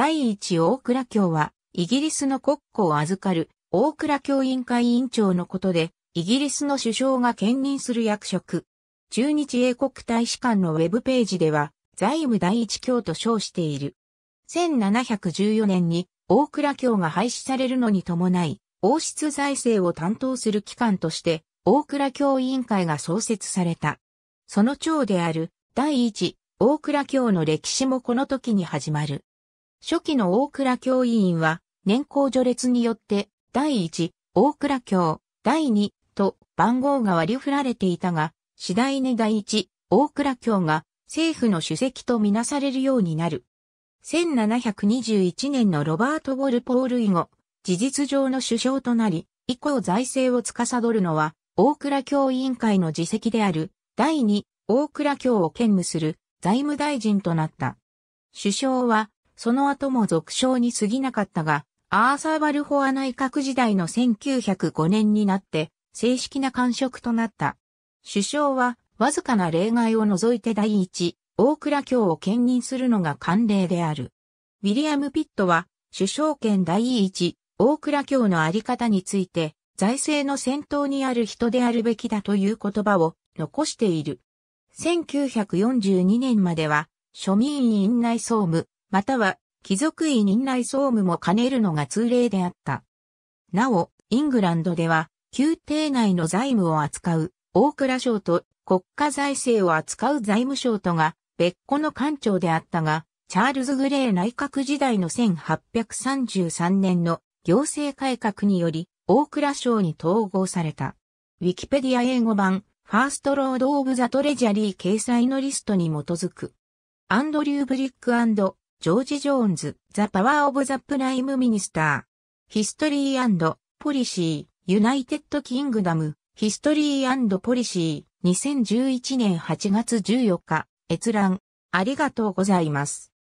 第一大倉教は、イギリスの国庫を預かる大倉教委員会委員長のことで、イギリスの首相が兼任する役職。中日英国大使館のウェブページでは、財務第一教と称している。1714年に大倉教が廃止されるのに伴い、王室財政を担当する機関として、大倉教委員会が創設された。その長である、第一、大倉教の歴史もこの時に始まる。初期の大倉教委員は、年功序列によって、第1、大倉教、第2、と番号が割り振られていたが、次第に第1、大倉教が政府の主席とみなされるようになる。1721年のロバート・ボルポール以後、事実上の首相となり、以降財政を司るのは、大倉教委員会の自席である、第2、大倉教を兼務する財務大臣となった。首相は、その後も続称に過ぎなかったが、アーサー・バルフォア内閣時代の1905年になって、正式な官職となった。首相は、わずかな例外を除いて第一、大倉卿を兼任するのが慣例である。ウィリアム・ピットは、首相権第一、大倉卿のあり方について、財政の先頭にある人であるべきだという言葉を残している。1942年までは、庶民院内総務、または貴族委任内総務も兼ねるのが通例であった。なお、イングランドでは、宮廷内の財務を扱う大蔵省と国家財政を扱う財務省とが別個の官庁であったが、チャールズ・グレー内閣時代の1833年の行政改革により大蔵省に統合された。ウィキペディア英語版ファーストロード・オブ・ザ・トレジャリー掲載のリストに基づく。アンドリュー・ブリックジョージ・ジョーンズ、ザ・パワー・オブ・ザ・プライム・ミニスター、ヒストリーポリシー、ユナイテッド・キングダム、ヒストリーポリシー、2011年8月14日、閲覧、ありがとうございます。